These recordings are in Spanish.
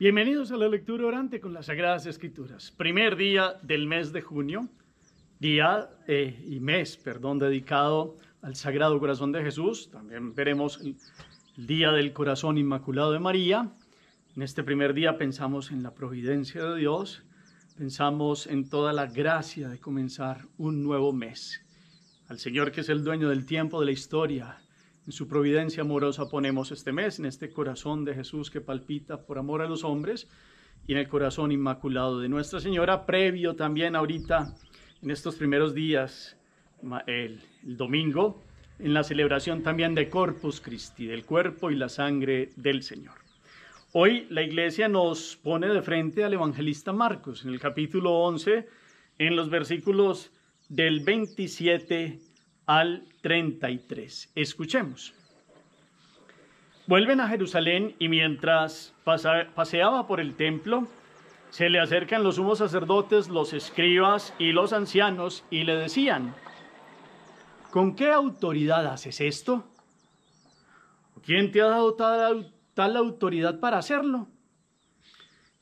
Bienvenidos a la lectura orante con las Sagradas Escrituras. Primer día del mes de junio, día eh, y mes, perdón, dedicado al Sagrado Corazón de Jesús. También veremos el, el Día del Corazón Inmaculado de María. En este primer día pensamos en la providencia de Dios, pensamos en toda la gracia de comenzar un nuevo mes. Al Señor que es el dueño del tiempo, de la historia, en su providencia amorosa ponemos este mes, en este corazón de Jesús que palpita por amor a los hombres y en el corazón inmaculado de Nuestra Señora, previo también ahorita, en estos primeros días, el, domingo, en la celebración también de Corpus Christi, del cuerpo y la sangre del Señor. Hoy la iglesia nos pone de frente al evangelista Marcos en el capítulo 11, en los versículos del 27 al 33. Escuchemos. Vuelven a Jerusalén y mientras paseaba por el templo, se le acercan los sumos sacerdotes, los escribas y los ancianos y le decían, ¿con qué autoridad haces esto? ¿Quién te ha dado tal, tal autoridad para hacerlo?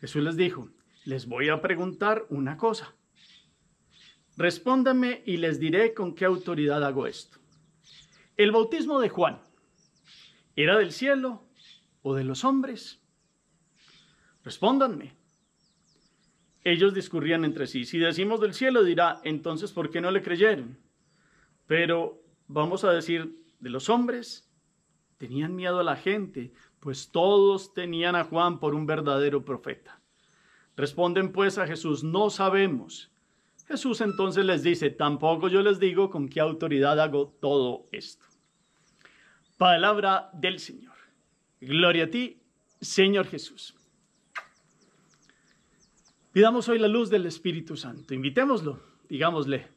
Jesús les dijo, les voy a preguntar una cosa. Respóndame y les diré con qué autoridad hago esto. ¿El bautismo de Juan era del cielo o de los hombres? Respóndanme. Ellos discurrían entre sí. Si decimos del cielo, dirá, entonces, ¿por qué no le creyeron? Pero vamos a decir, de los hombres, tenían miedo a la gente, pues todos tenían a Juan por un verdadero profeta. Responden pues a Jesús, no sabemos. Jesús entonces les dice, tampoco yo les digo con qué autoridad hago todo esto. Palabra del Señor. Gloria a ti, Señor Jesús. Pidamos hoy la luz del Espíritu Santo. Invitémoslo, digámosle.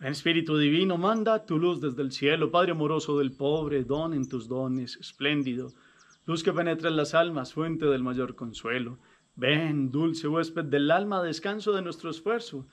Espíritu Divino, manda tu luz desde el cielo, Padre amoroso del pobre, don en tus dones, espléndido, luz que penetra en las almas, fuente del mayor consuelo. Ven, dulce huésped del alma, descanso de nuestro esfuerzo,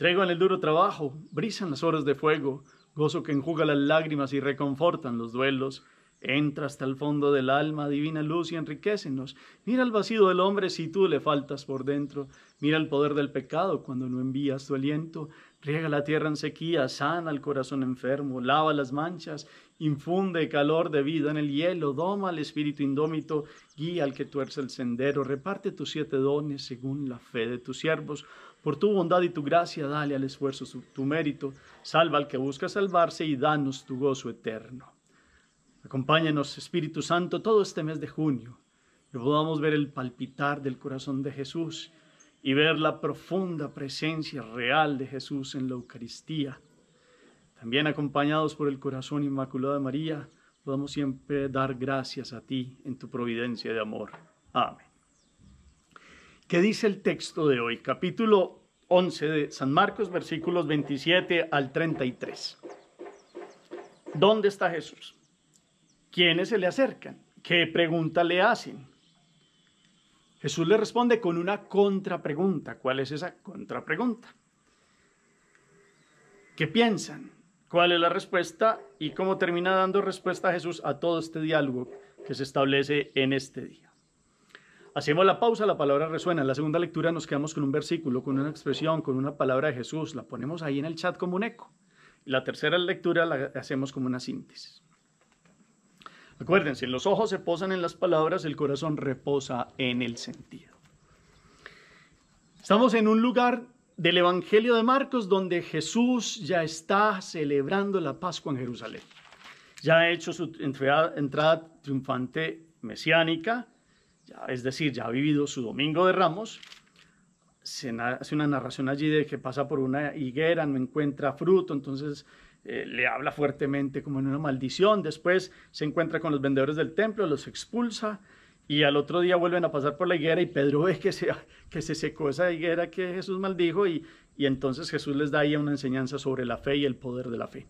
Traigo en el duro trabajo, brisan las horas de fuego, gozo que enjuga las lágrimas y reconfortan los duelos. Entra hasta el fondo del alma, divina luz, y enriquecenos. Mira el vacío del hombre si tú le faltas por dentro. Mira el poder del pecado cuando no envías tu aliento. Riega la tierra en sequía, sana al corazón enfermo, lava las manchas, infunde calor de vida en el hielo, doma al espíritu indómito, guía al que tuerce el sendero, reparte tus siete dones según la fe de tus siervos. Por tu bondad y tu gracia, dale al esfuerzo tu mérito, salva al que busca salvarse y danos tu gozo eterno. Acompáñanos, Espíritu Santo, todo este mes de junio, que podamos ver el palpitar del corazón de Jesús y ver la profunda presencia real de Jesús en la Eucaristía. También acompañados por el corazón inmaculado de María, podamos siempre dar gracias a ti en tu providencia de amor. Amén. ¿Qué dice el texto de hoy? Capítulo 11 de San Marcos, versículos 27 al 33. ¿Dónde está Jesús? ¿Quiénes se le acercan? ¿Qué pregunta le hacen? Jesús le responde con una contrapregunta. ¿Cuál es esa contrapregunta? ¿Qué piensan? ¿Cuál es la respuesta? Y cómo termina dando respuesta Jesús a todo este diálogo que se establece en este día. Hacemos la pausa, la palabra resuena. En la segunda lectura nos quedamos con un versículo, con una expresión, con una palabra de Jesús. La ponemos ahí en el chat como un eco. La tercera lectura la hacemos como una síntesis. Acuérdense, los ojos se posan en las palabras, el corazón reposa en el sentido. Estamos en un lugar del Evangelio de Marcos donde Jesús ya está celebrando la Pascua en Jerusalén. Ya ha hecho su entrada, triunfante mesiánica, ya, es decir, ya ha vivido su Domingo de Ramos. Se hace una narración allí de que pasa por una higuera, no encuentra fruto, entonces eh, le habla fuertemente como en una maldición, después se encuentra con los vendedores del templo, los expulsa y al otro día vuelven a pasar por la higuera y Pedro ve que se, que se secó esa higuera que Jesús maldijo y, y entonces Jesús les da ahí una enseñanza sobre la fe y el poder de la fe.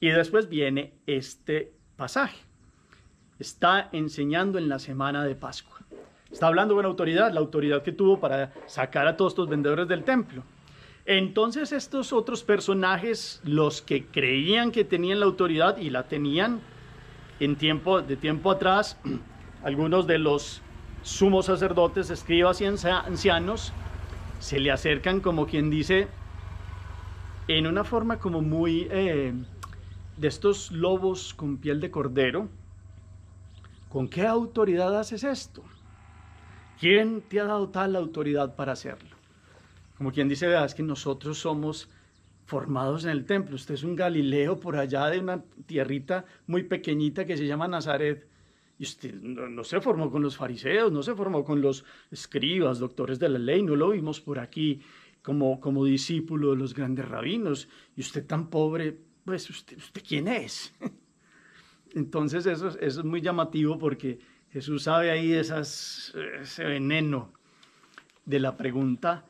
Y después viene este pasaje. Está enseñando en la semana de Pascua. Está hablando con autoridad, la autoridad que tuvo para sacar a todos estos vendedores del templo. Entonces estos otros personajes, los que creían que tenían la autoridad y la tenían en tiempo, de tiempo atrás, algunos de los sumos sacerdotes, escribas y ancianos, se le acercan como quien dice, en una forma como muy eh, de estos lobos con piel de cordero, ¿con qué autoridad haces esto? ¿Quién te ha dado tal autoridad para hacerlo? Como quien dice, ¿verdad? es que nosotros somos formados en el templo. Usted es un Galileo por allá de una tierrita muy pequeñita que se llama Nazaret. Y usted no, se formó con los fariseos, no se formó con los escribas, doctores de la ley, no lo vimos por aquí como, como discípulo de los grandes rabinos. Y usted tan pobre, pues, ¿usted, quién es? Entonces eso, es muy llamativo porque Jesús sabe ahí ese veneno de la pregunta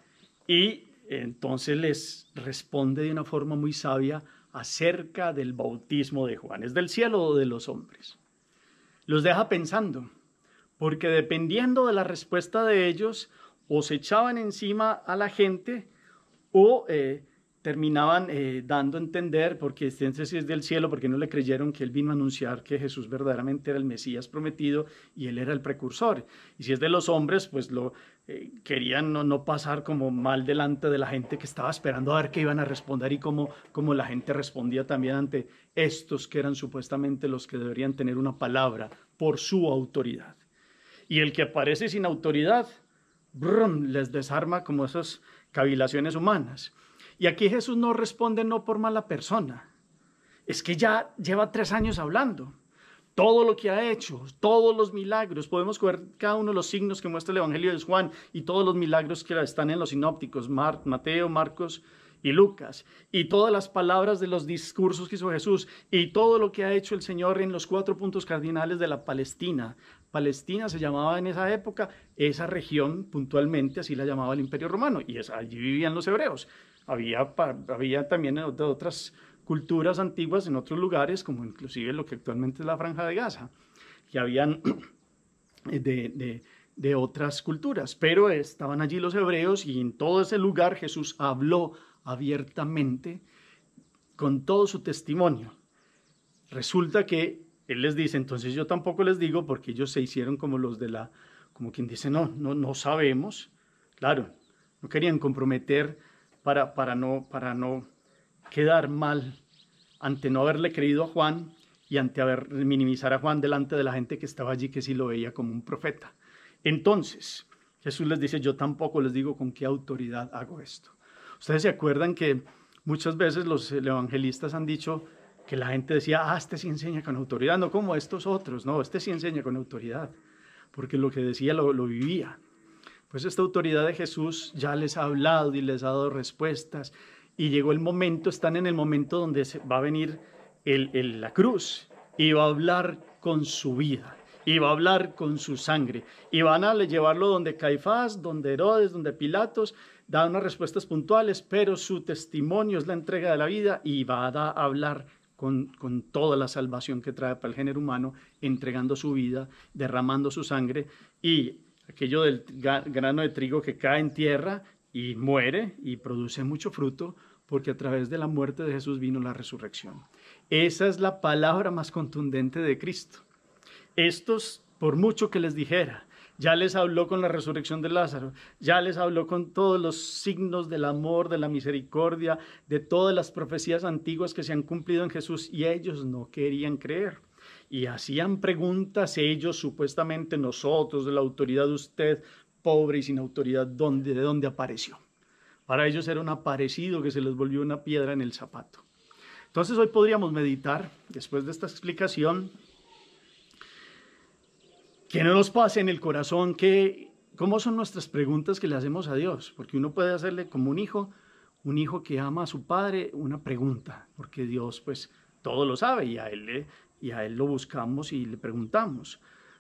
y entonces les responde de una forma muy sabia acerca del bautismo de Juan. ¿Es del cielo o de los hombres? Los deja pensando, porque dependiendo de la respuesta de ellos, o se echaban encima a la gente o eh, terminaban eh, dando a entender, porque este si es del cielo, porque no le creyeron que él vino a anunciar que Jesús verdaderamente era el Mesías prometido y él era el precursor. Y si es de los hombres, pues lo eh, querían no, pasar como mal delante de la gente que estaba esperando a ver qué iban a responder y cómo, cómo la gente respondía también ante estos que eran supuestamente los que deberían tener una palabra por su autoridad. Y el que aparece sin autoridad, les desarma como esas cavilaciones humanas. Y aquí Jesús no responde no por mala persona. Es que ya lleva tres años hablando. Todo lo que ha hecho, todos los milagros, podemos coger cada uno de los signos que muestra el Evangelio de Juan y todos los milagros que están en los sinópticos, Mateo, Marcos y Lucas, y todas las palabras de los discursos que hizo Jesús, y todo lo que ha hecho el Señor en los cuatro puntos cardinales de la Palestina, Palestina se llamaba en esa época, esa región puntualmente así la llamaba el Imperio Romano, y es, allí vivían los hebreos. Había, había también otras culturas antiguas en otros lugares, como inclusive lo que actualmente es la Franja de Gaza, que habían de otras culturas, pero estaban allí los hebreos y en todo ese lugar Jesús habló abiertamente con todo su testimonio. Resulta que él les dice, entonces yo tampoco les digo porque ellos se hicieron como los de la, como quien dice, no, no, no sabemos. Claro, no querían comprometer para, para, no, para no quedar mal ante no haberle creído a Juan y ante haber minimizar a Juan delante de la gente que estaba allí que sí lo veía como un profeta. Entonces, Jesús les dice, yo tampoco les digo con qué autoridad hago esto. Ustedes se acuerdan que muchas veces los evangelistas han dicho, que la gente decía, ah, este sí enseña con autoridad, no como estos otros, no, este sí enseña con autoridad, porque lo que decía lo, vivía. Pues esta autoridad de Jesús ya les ha hablado y les ha dado respuestas y llegó el momento, están en el momento donde va a venir el, la cruz y va a hablar con su vida y va a hablar con su sangre. Y van a llevarlo donde Caifás, donde Herodes, donde Pilatos, da unas respuestas puntuales, pero su testimonio es la entrega de la vida y va a hablar con, toda la salvación que trae para el género humano, entregando su vida, derramando su sangre y aquello del grano de trigo que cae en tierra y muere y produce mucho fruto, porque a través de la muerte de Jesús vino la resurrección. Esa es la palabra más contundente de Cristo. Estos, por mucho que les dijera, ya les habló con la resurrección de Lázaro, ya les habló con todos los signos del amor, de la misericordia, de todas las profecías antiguas que se han cumplido en Jesús y ellos no querían creer. Y hacían preguntas ellos, supuestamente nosotros, de la autoridad de usted, pobre y sin autoridad, ¿dónde, ¿de dónde apareció? Para ellos era un aparecido que se les volvió una piedra en el zapato. Entonces hoy podríamos meditar, después de esta explicación, que no nos pase en el corazón que, ¿cómo son nuestras preguntas que le hacemos a Dios? Porque uno puede hacerle como un hijo, un hijo que ama a su padre, una pregunta, porque Dios pues todo lo sabe y a él, y a él lo buscamos y le preguntamos.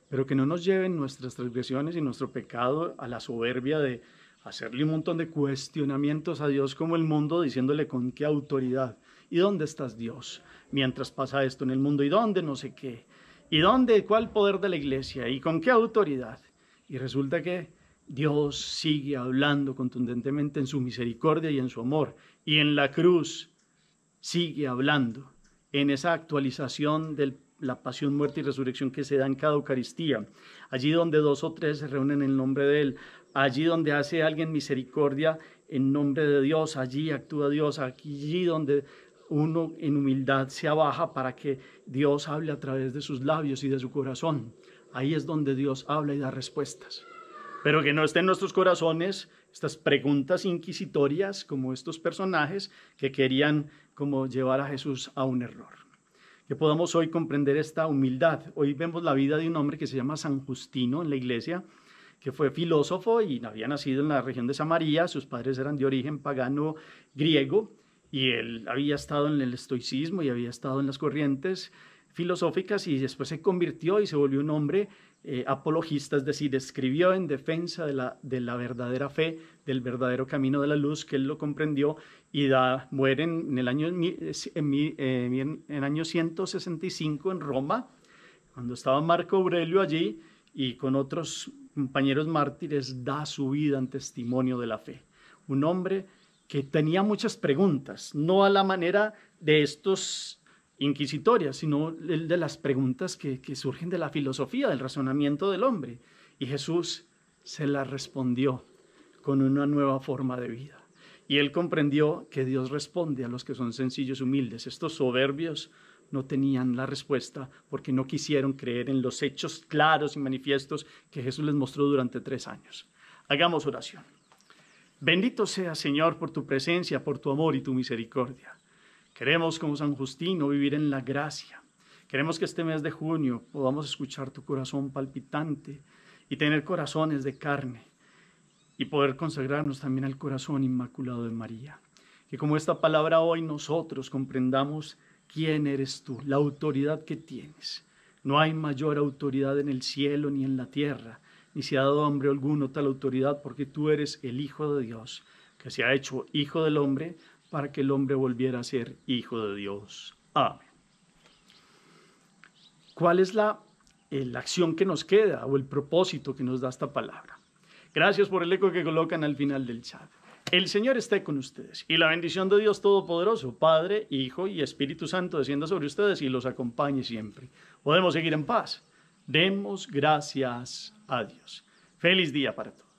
Pero que no nos lleven nuestras transgresiones y nuestro pecado a la soberbia de hacerle un montón de cuestionamientos a Dios como el mundo, diciéndole con qué autoridad y dónde estás Dios mientras pasa esto en el mundo y dónde no sé qué. ¿Y dónde? ¿Cuál poder de la iglesia? ¿Y con qué autoridad? Y resulta que Dios sigue hablando contundentemente en su misericordia y en su amor. Y en la cruz sigue hablando en esa actualización de la pasión, muerte y resurrección que se da en cada Eucaristía. Allí donde dos o tres se reúnen en nombre de Él. Allí donde hace alguien misericordia en nombre de Dios. Allí actúa Dios. Allí donde uno en humildad se abaja para que Dios hable a través de sus labios y de su corazón. Ahí es donde Dios habla y da respuestas. Pero que no estén en nuestros corazones estas preguntas inquisitorias como estos personajes que querían como llevar a Jesús a un error. Que podamos hoy comprender esta humildad. Hoy vemos la vida de un hombre que se llama San Justino en la iglesia, que fue filósofo y había nacido en la región de Samaria, sus padres eran de origen pagano griego, y él había estado en el estoicismo y había estado en las corrientes filosóficas y después se convirtió y se volvió un hombre eh, apologista, es decir, escribió en defensa de la, de la verdadera fe, del verdadero camino de la luz, que él lo comprendió y da, muere en, el año, eh, en, en, año 165 en Roma, cuando estaba Marco Aurelio allí y con otros compañeros mártires da su vida en testimonio de la fe. Un hombre que tenía muchas preguntas, no a la manera de estos inquisitorias, sino de las preguntas que, surgen de la filosofía, del razonamiento del hombre. Y Jesús se las respondió con una nueva forma de vida. Y él comprendió que Dios responde a los que son sencillos, y humildes. Estos soberbios no tenían la respuesta porque no quisieron creer en los hechos claros y manifiestos que Jesús les mostró durante tres años. Hagamos oración. Bendito sea, Señor, por tu presencia, por tu amor y tu misericordia. Queremos, como San Justino, vivir en la gracia. Queremos que este mes de junio podamos escuchar tu corazón palpitante y tener corazones de carne y poder consagrarnos también al corazón inmaculado de María. Que como esta palabra hoy nosotros comprendamos quién eres tú, la autoridad que tienes. No hay mayor autoridad en el cielo ni en la tierra ni se ha dado hombre alguno tal autoridad, porque tú eres el Hijo de Dios, que se ha hecho Hijo del hombre, para que el hombre volviera a ser Hijo de Dios. Amén. ¿Cuál es la, eh, la acción que nos queda o el propósito que nos da esta palabra? Gracias por el eco que colocan al final del chat. El Señor esté con ustedes y la bendición de Dios Todopoderoso, Padre, Hijo y Espíritu Santo descienda sobre ustedes y los acompañe siempre. Podemos seguir en paz. Demos gracias Adiós. Feliz día para todos.